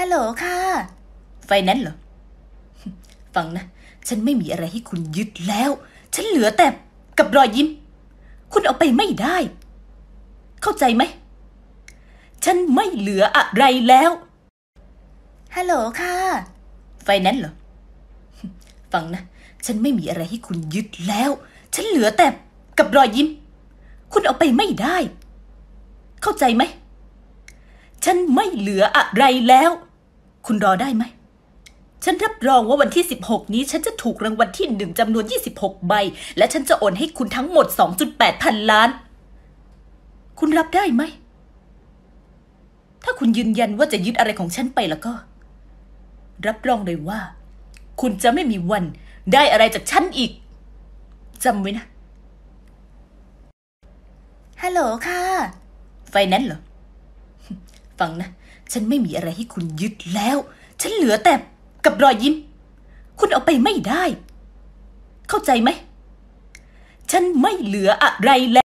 ฮัลโหลค่ะ ไฟแนนซ์เหรอ ฟังนะ ฉันไม่มีอะไรให้คุณยึดแล้ว ฉันเหลือแต่กับรอยยิ้ม คุณเอาไปไม่ได้ เข้าใจไหม ฉันไม่เหลืออะไรแล้ว ฮัลโหลค่ะ ไฟแนนซ์เหรอ ฟังนะ ฉันไม่มีอะไรให้คุณยึดแล้ว ฉันเหลือแต่กับรอยยิ้ม คุณเอาไปไม่ได้ เข้าใจไหมไม่เหลืออะไรแล้ว คุณรอได้ไหม ฉันรับรองว่าวันที่ 16 นี้ ฉันจะถูกรางวัลที่หนึ่งจำนวน 26ใบ และฉันจะโอนให้คุณทั้งหมด2.8พันล้าน คุณรับได้ไหม ถ้าคุณยืนยันว่าจะยึดอะไรของฉันไปแล้วก็ รับรองเลยว่า คุณจะไม่มีวันได้อะไรจากฉันอีกจำไว้นะฮัลโหลค่ะ ไฟแนนซ์เหรอฟังนะ ฉันไม่มีอะไรให้คุณยึดแล้ว ฉันเหลือแต่กับรอยยิ้ม คุณเอาไปไม่ได้ เข้าใจไหม ฉันไม่เหลืออะไรแล้ว